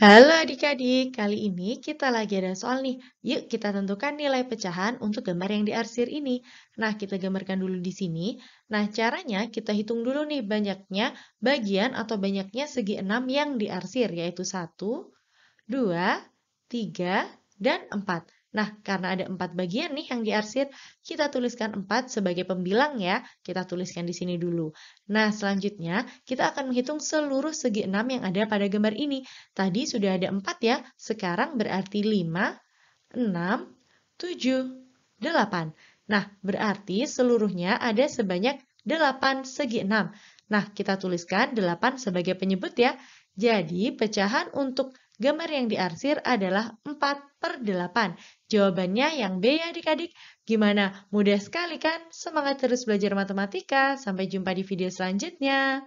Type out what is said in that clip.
Halo adik-adik, kali ini kita lagi ada soal nih. Yuk kita tentukan nilai pecahan untuk gambar yang diarsir ini. Nah, kita gambarkan dulu di sini. Nah, caranya kita hitung dulu nih banyaknya bagian atau banyaknya segi 6 yang diarsir, yaitu 1, 2, 3, dan 4. Nah, karena ada empat bagian nih yang diarsir, kita tuliskan empat sebagai pembilang ya. Kita tuliskan di sini dulu. Nah, selanjutnya kita akan menghitung seluruh segi enam yang ada pada gambar ini. Tadi sudah ada empat ya, sekarang berarti lima, enam, tujuh, delapan. Nah, berarti seluruhnya ada sebanyak delapan segi enam. Nah, kita tuliskan delapan sebagai penyebut ya. Jadi, pecahan untuk Gambar yang diarsir adalah 4 per 8. Jawabannya yang B ya adik-adik. Gimana? Mudah sekali kan? Semangat terus belajar matematika. Sampai jumpa di video selanjutnya.